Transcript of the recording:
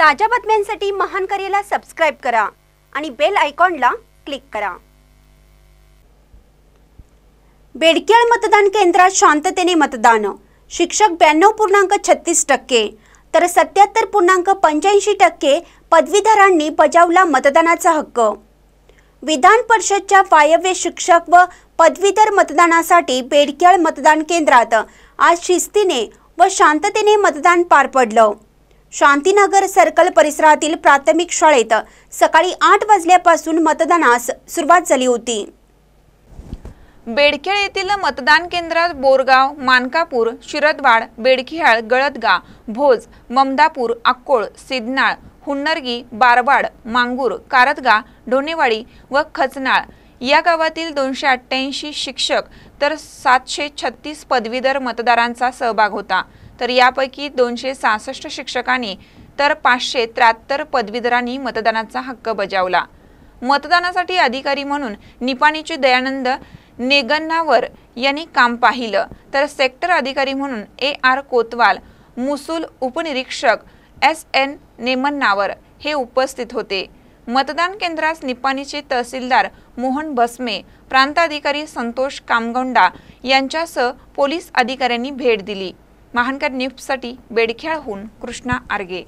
ताज्या बातम्यांसाठी महान करेला सबस्क्राइब करा आणि बेल आयकॉनला क्लिक करा बेडकेळ मतदान केंद्रात शांततेने मतदान शिक्षक ब्याण्णव पूर्णांक छत्तीस टक्के तर सत्याहत्तर पूर्णांक पंच्याऐंशी टक्के पदवीधरांनी बजावला मतदानाचा हक्क विधान परिषदच्या वायव्य शिक्षक व पदवीधर मतदानासाठी बेडकेळ मतदान केंद्रात आज शिस्तीने व शांततेने मतदान पार पडलं शांतीनगर सर्कल परिसरातील प्राथमिक शाळेत सकाळी आठ वाजल्यापासून मतदानास सुरुवात झाली होती बेडखेळ येथील मतदान केंद्रात बोरगाव मानकापूर शिरदवाड बेडखिहाळ गळदगा भोज ममदापूर अक्कोळ सिदनाळ हुन्नरगी बारवाड मांगूर कारतगा ढोणेवाडी व खचनाळ या गावातील दोनशे अठ्ठ्याऐंशी शिक्षक तर सातशे छत्तीस पदवीधर मतदारांचा सहभाग होता तर यापैकी दोनशे सहासष्ट शिक्षकांनी तर पाचशे त्र्याहत्तर पदवीधरांनी मतदानाचा हक्क बजावला मतदानासाठी अधिकारी म्हणून निपाणीचे दयानंद नेगन्नावर यांनी काम पाहिलं तर सेक्टर अधिकारी म्हणून ए आर कोतवाल मुसूल उपनिरीक्षक एस एन नेमन्नावर हे उपस्थित होते मतदान केंद्रास निपाणीचे तहसीलदार मोहन भस्मे प्रांताधिकारी संतोष कामगोंडा यांच्यासह पोलीस अधिकाऱ्यांनी भेट दिली महानकर बेडखेळ होऊन कृष्णा आर्गे